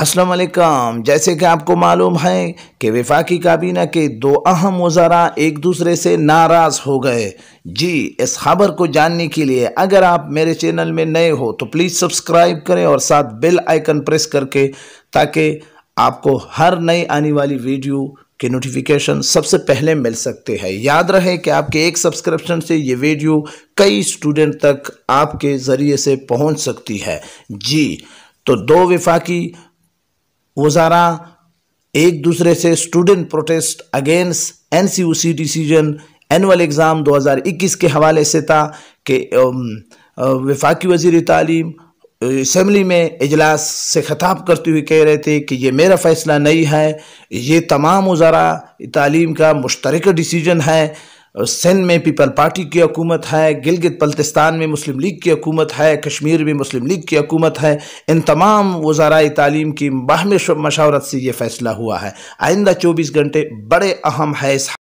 असलकम जैसे कि आपको मालूम है कि विफाकी काबीना के दो अहम वजारा एक दूसरे से नाराज़ हो गए जी इस खबर को जानने के लिए अगर आप मेरे चैनल में नए हो तो प्लीज़ सब्सक्राइब करें और साथ बेल आइकन प्रेस करके ताकि आपको हर नई आने वाली वीडियो के नोटिफिकेशन सबसे पहले मिल सकते हैं याद रहे कि आपके एक सब्सक्रिप्शन से ये वीडियो कई स्टूडेंट तक आपके ज़रिए से पहुंच सकती है जी तो दो विफाकी वजारा एक दूसरे से student protest against NCUC decision annual exam 2021 के हवाले से था कि um, uh, वफाकी वजीर तालीम इसम्बली uh, में इजलास से ख़ताब करते हुए कह रहे थे कि ये मेरा फ़ैसला नहीं है ये तमाम वजारा तालीम का मुश्तरक डिसीजन है सिंध में पीपल पार्टी की हकूमत है गिलगित बल्तिस्तान में मुस्लिम लीग की हकूमत है कश्मीर में मुस्लिम लीग की हकूमत है इन तमाम वज़ारा तालीम की बाहम मशावरत से ये फ़ैसला हुआ है आइंदा चौबीस घंटे बड़े अहम है इस